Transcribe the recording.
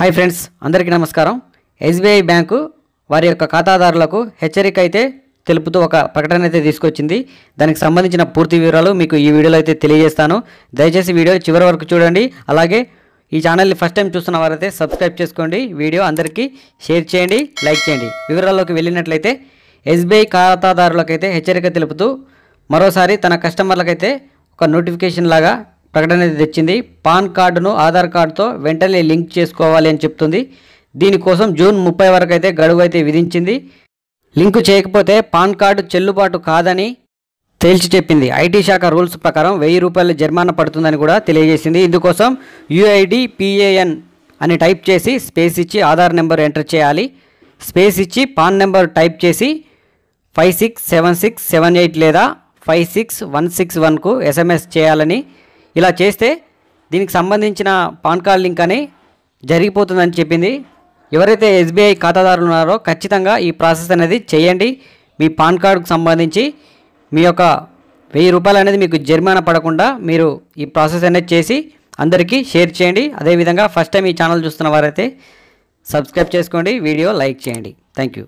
hi friends అందరికీ నమస్కారం SBI bank వారి యొక్క ఖాతాదారులకు హెచ్చరిక అయితే తెలుపుతూ ఒక ప్రకటన అయితే తీసుకొచ్చింది దానికి సంబంధించిన పూర్తి వివరాలు మీకు ఈ వీడియోలో అయితే తెలియజేస్తాను దయచేసి వీడియో చివరి వరకు చూడండి అలాగే ఈ ఛానల్ని ఫస్ట్ టైం చూస్తున్న వారైతే సబ్స్క్రైబ్ చేసుకోండి వీడియో అందరికీ షేర్ చేయండి లైక్ చేయండి వివరాల్లోకి వెళ్ళినట్లయితే ఎస్బీఐ ఖాతాదారులకైతే హెచ్చరిక తెలుపుతూ మరోసారి తన కస్టమర్లకైతే ఒక నోటిఫికేషన్ లాగా ప్రకటన తెచ్చింది పాన్ కార్డును ఆధార్ కార్డుతో వెంటనే లింక్ చేసుకోవాలి అని చెప్తుంది దీనికోసం జూన్ ముప్పై వరకు అయితే గడువు అయితే విధించింది లింకు చేయకపోతే పాన్ కార్డు చెల్లుబాటు కాదని తేల్చి చెప్పింది ఐటీ శాఖ రూల్స్ ప్రకారం వెయ్యి రూపాయలు జరిమానా పడుతుందని కూడా తెలియజేసింది ఇందుకోసం యుఐడి పిఏఎన్ అని టైప్ చేసి స్పేస్ ఇచ్చి ఆధార్ నెంబర్ ఎంటర్ చేయాలి స్పేస్ ఇచ్చి పాన్ నెంబర్ టైప్ చేసి five six seven six seven eight లేదా ఫైవ్ సిక్స్ వన్ సిక్స్ వన్కు ఎస్ఎంఎస్ చేయాలని ఇలా చేస్తే దీనికి సంబంధించిన పాన్ కార్డ్ లింక్ అని జరిగిపోతుందని చెప్పింది ఎవరైతే ఎస్బీఐ ఖాతాదారులు ఉన్నారో ఖచ్చితంగా ఈ ప్రాసెస్ అనేది చేయండి మీ పాన్ కార్డుకు సంబంధించి మీ యొక్క వెయ్యి రూపాయలు అనేది మీకు జరిమానా పడకుండా మీరు ఈ ప్రాసెస్ అనేది చేసి అందరికీ షేర్ చేయండి అదేవిధంగా ఫస్ట్ టైం ఈ ఛానల్ చూస్తున్న వారైతే సబ్స్క్రైబ్ చేసుకోండి వీడియో లైక్ చేయండి థ్యాంక్ యూ